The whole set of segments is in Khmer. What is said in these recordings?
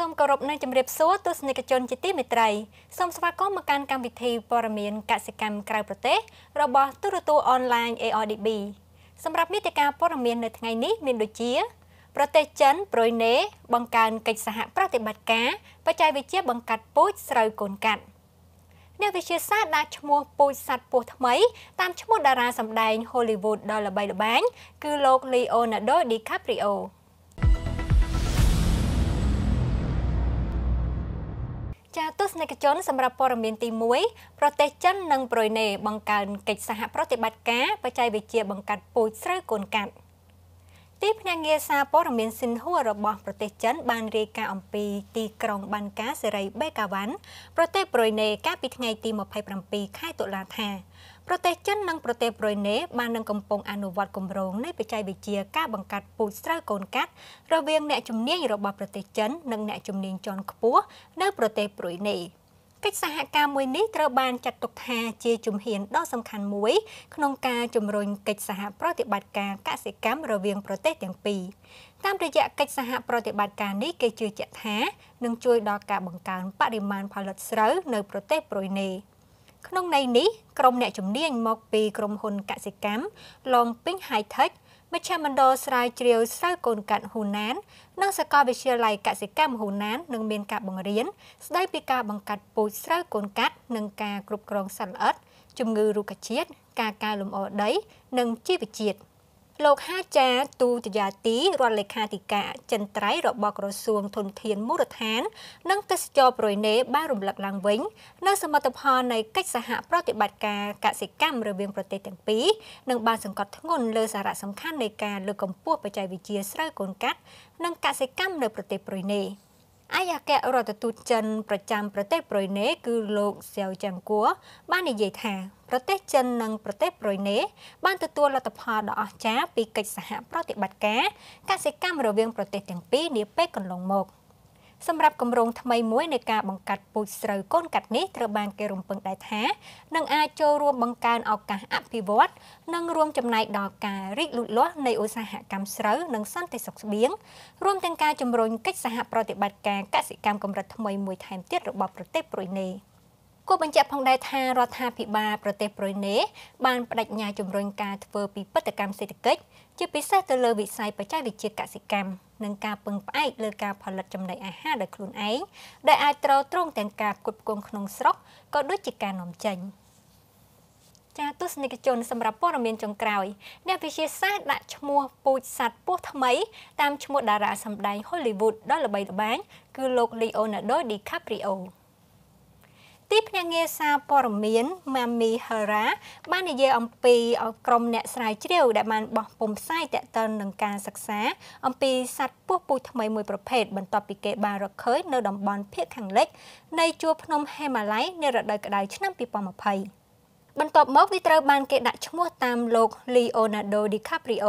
សូមគោរពនិងជម្រាបសួរទស្សនិកជនជាទីមេត្រីសូមស្វាគមន៍មកកាន់កម្មវិធីព័ត៌មានកសិកម្មក្រៅប្រទេសរបស់ទូរទស្សន៍អនឡាញ ARDB សម្រាប់មេតិការព័ត៌មាននៅថ្ងៃនេះមានដូចជាប្រទេសចិនប្រុយណេបង្កើនកិច្ចសហប្រតិបត្តិការបច្ចេកវិទ្យាបង្កាត់ពូជស្រូវកូនកាត់អ្នកវិទ្យាសាស្ត្រដាក់ឈ្មោះពូជសត្វពស់ថ្មីតាមឈ្មោះតារាសម្ដែង Hollywood ដ៏ល្បីល្បាញគឺលោក Leonardo DiCaprio ចាទស្សនិកជនសម្រាប់ព័ត៌មានទី1ប្រទេសចិននិងប្រ៊ុយណេបង្កើនកិច្ចសហប្រតិបត្តិការ បច្ចេកវិទ្យាបង្កាត់ពូជស្រូវកូនកាត់ទីភ្នាក់ងារសារព័ត៌មានស៊ីនហួររបស់ប្រទេសចិន បានរាយការណ៍អំពីទីក្រុងបានកាសេរីបេកាវ៉ាន់ប្រទេសប្រ៊ុយណេកាលពីថ្ងៃទី27ខែតុលាថាប្រទេសចិននិងប្រទេសប្រ៊ុយណេបាននឹងកំពុងអនុវត្តគម្រោងនៃបច្ចេកវិទ្យាការបង្កាត់ពូជស្រូវកូនកាត់រវាងអ្នកជំនាញរបស់ប្រទេសចិន និងអ្នកជំនាញជាន់ខ្ពស់នៅ ប្រទេសប្រ៊ុយណេកិច្ចសហការមួយនេះត្រូវបានចាត់ទុកថា ជាជំហានដ៏សំខាន់មួយ ក្នុងការជំរុញកិច្ចសហប្រតិបត្តិការកសិកម្មរវាង ប្រទេសទាំងពីរតាមរយៈកិច្ចសហប្រតិបត្តិការនេះគេជឿជាក់ថានឹងជួយដល់ការបង្កើនបរិមាណផលិតស្រូវនៅ ប្រទេសប្រ៊ុយណេ។ក្នុងន័យនេះក្រុមអ្នកជំនាញមកពីក្រុមហ៊ុនកសិកម្ម Long Ping High Tech មជ្ឈមណ្ឌលស្រាវជ្រាវសៅកូនកាត់ហ៊ូណាន និងសាកលវិទ្យាល័យកសិកម្មហ៊ូណាននឹងមានការបង្រៀនស្ដីពីការបង្កាត់ពូជស្រូវកូនកាត់និងការគ្រប់គ្រងសត្វល្អិតជំងឺរុក្ខជាតិការកែលម្អដី និងជីវជាតិ។លោកហាចាទូតយាទីរដ្ឋលេខាធិការចិនត្រៃរបស់ក្រសួងធនធានមូលដ្ឋាននិងទេសចរប្រយនេបានរំលឹកឡើងវិញនៅសមិទ្ធផលនៃកិច្ចសហ ប្រតិបត្តិការកសិកម្មរវាងប្រទេសទាំងពីរនិងបានសង្កត់ធ្ងន់លើសារៈសំខាន់នៃការលើកកម្ពស់បច្ចេកវិទ្យាស្រូវកូនកាត់និងកសិកម្មនៅប្រទេសប្រយនេ។អាយក្សរដ្ឋទូតចិនប្រចាំប្រទេសប្រ៊ុយណេគឺលោកសៀវចាំងគួរបាននិយាយថា ប្រទេសចិននិងប្រទេសប្រ៊ុយណេបានទទួលលទ្ធផលដ៏អស្ចារ្យពីកិច្ចសហប្រតិបត្តិការកសិកម្មរវាងប្រទេសទាំងពីរនាពេលកន្លងមក។សម្រាប់គម្រោងថ្មីមួយនៃការបង្កាត់ពូជស្រូវកូនកាត់នេះត្រូវបានគេរំពឹងដែរថានឹងអាចចូលរួមបង្កើនឱកាសអភិវឌ្ឍនិងរួមចំណែកដល់ការរីកលូតលាស់នៃឧស្សាហកម្មស្រូវនិងសន្តិសុខស្បៀងរួមទាំងការជំរុញកិច្ចសហប្រតិបត្តិការកសិកម្មកម្រិតថ្មីមួយថែមទៀតរបស់ប្រទេសប្រ៊ុយណេ។គួរបញ្ជាក់ផងដែរថារដ្ឋាភិបាលប្រទេសប្រ៊ុយណេបានបដិញ្ញាជំរុញការធ្វើពិពិធកម្មសេដ្ឋកិច្ចជាពិសេសទៅលើវិស័យបច្ចេកវិទ្យាកសិកម្មនិងការពឹងផ្អែកលើការផលិតចំណីអាហារដោយខ្លួនឯងដែលអាចត្រូវទ្រង់ទាំងការគ្រប់គ្រងក្នុងស្រុកក៏ដូចជាការនាំចេញ។ចាទស្សនិកជនសម្រាប់ព័ត៌មានចុងក្រោយ អ្នកវិទ្យាសាស្ត្រដាក់ឈ្មោះពូជសត្វពស់ថ្មី តាមឈ្មោះតារាសម្ដែង Hollywood ដ៏ល្បីល្បាញគឺលោក Leonardo DiCaprio ទីភ្នាក់ងារសារព័ត៌មាន Mami Hera បាននិយាយអំពីក្រុមអ្នកស្រាវជ្រាវដែលបានបោះពុំផ្សាយតកតឹងនឹងការសិក្សាអំពីសត្វពស់ពូជថ្មីមួយប្រភេទបន្ទាប់ពីគេបានរកឃើញនៅតំបន់ភាគខាងលិចនៃជួរភ្នំហេម៉ាឡៃនារដូវក្តៅឆ្នាំ2020បន្ទាប់មកវាត្រូវបានគេដាក់ឈ្មោះតាមលោក Leonardo DiCaprio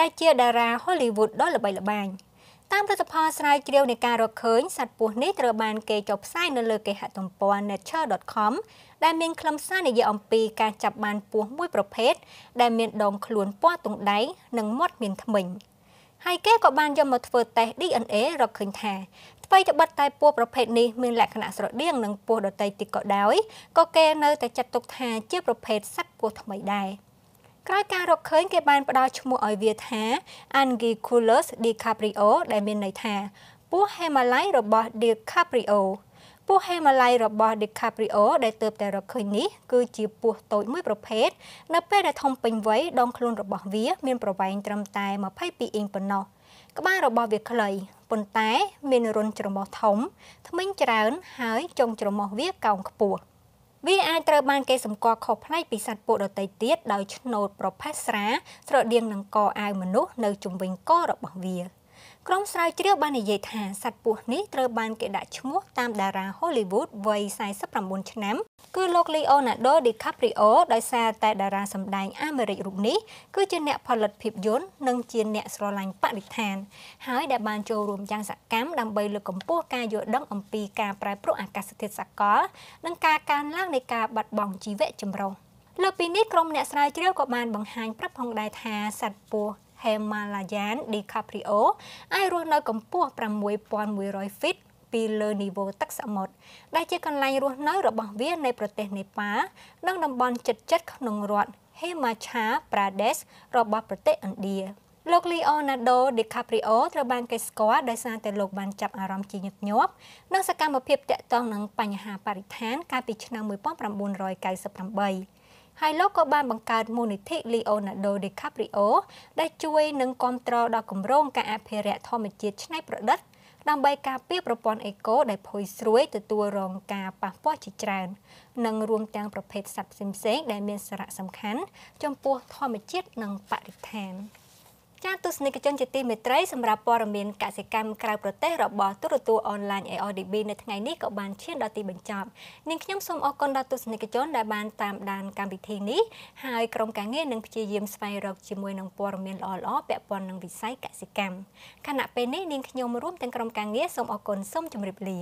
ដែលជាតារា Hollywood ដ៏ល្បីល្បាញ។តាមលទ្ធផលស្រាវជ្រាវនៃការរកឃើញសត្វពស់នេះត្រូវបានគេចុះផ្សាយនៅលើគេហទំព័រ nature.com ដែលមានខ្លឹមសារនិយាយអំពីការចាប់បានពស់មួយប្រភេទដែល មានដងខ្លួនពណ៌ទង់ដៃនិងមាត់មានធ្មេញហើយគេក៏បានយកមកធ្វើតេស្ត DNA រកឃើញថា្វីត្បិតតែពស់ប្រភេទនេះមានលក្ខណៈស្រដៀងនឹងពស់ដទៃទៀតក៏ដោយក៏គេនៅតែចាត់ទុកថាជាប្រភេទសត្វពស់ថ្មីដែរ។ក្រោយការរកឃើញគេបានផ្ដល់ឈ្មោះឲ្យវាថា Anguillus DiCaprio ដែលមានន័យថាពស់ហេម៉ាឡៃរបស់ DiCaprio ពស់ហេម៉ាឡៃរបស់ DiCaprio ដែលទើបតែរកឃើញនេះ គឺជាពស់តូចមួយប្រភេទនៅពេលដែលធំពេញវ័យដងខ្លួនរបស់វាមានប្រវែងត្រឹមតែ22អ៊ីងប៉ុណ្ណោះក្បាលរបស់វាខ្លីប៉ុន្តែមានរន្ធច្រមុះធំធ្មេញច្រើនហើយចុងច្រមុះវាកោងខ្ពស់វាអាចត្រូវបានគេសម្គាល់ខុសប្លែកពីសត្វពពួកដទៃទៀតដោយឆ្នូតប្រភេទស្រាស្រដៀងនឹងកអាវមនុស្សនៅជុំវិញករបស់វា។ក្រុមស្រាវជ្រាវបាននិយាយថាសត្វពស់នេះត្រូវបានគេដាក់ឈ្មោះតាមតារា Hollywood វ័យ49ឆ្នាំ គឺលោក Leonardo DiCaprio ដោយសារតែតារាសម្ដែងអាមេរិករូបនេះ គឺជាអ្នកផលិតភាពយន្តនិងជាអ្នកស្រឡាញ់បរិស្ថានហើយដែលបានចូលរួមយ៉ាងសកម្មដើម្បីលើកកម្ពស់ការយល់ដឹងអំពីការប្រែប្រួលអាកាសធាតុសកលនិងការកើនឡើងនៃការបាត់បង់ជីវៈចម្រុះលើពីនេះក្រុមអ្នកស្រាវជ្រាវក៏បានបង្ហាញប្រាប់ផងដែរថាសត្វពស់ Himalayan DiCaprio អាចរស់នៅកម្ពស់6100 feet ពីលើនីវ៉ូទឹកសមុទ្រដែលជាកន្លែងរស់នៅរបស់វានៅប្រទេសនេប៉ាល់និងតំបន់ជិតៗក្នុងរដ្ឋ Himachal Pradesh របស់ប្រទេសឥណ្ឌាលោក Leonardo DiCaprio ត្រូវបានគេស្គាល់ដោយសារតែលោកបានចាប់អារម្មណ៍ជាញឹកញាប់នឹងសកម្មភាពតាក់ទងនឹងបញ្ហាបរិស្ថាន កាលពីឆ្នាំ1998ហើយលោកក៏បានបង្កើតមូលនិធិ Leonardo DiCaprio ដែលជួយនឹងគ្រប់គ្រងដល់គម្រោងការអភិរក្សធម្មជាតិច្នៃប្រឌិតដើម្បីការពារប្រព័ន្ធអេកូដែលផុយស្រួយទទួលរងការប៉ះពាល់ជាច្រើននិងរួមទាំងប្រភេទសត្វផ្សេងៗដែលមានសារៈសំខាន់ ចំពោះធម្មជាតិនិងបរិស្ថាន។ចាទស្សនិកជនជាទីមេត្រីសម្រាប់ព័ត៌មានកសិកម្មក្រៅប្រទេសរបស់ទូរទស្សន៍អនឡាញ ARDB នៅថ្ងៃនេះក៏បានឈានដល់ទីបញ្ចប់នាងខ្ញុំសូមអរគុណដល់ទស្សនិកជនដែលបានតាមដានកម្មវិធីនេះហើយក្រុមការងារនឹងព្យាយាមស្វែងរកជាមួយនឹងព័ត៌មានល្អៗពាក់ព័ន្ធនឹងវិស័យកសិកម្មខណៈពេលនេះនាងខ្ញុំរួមទាំងក្រុមការងារសូមអរគុណសូមជម្រាបលា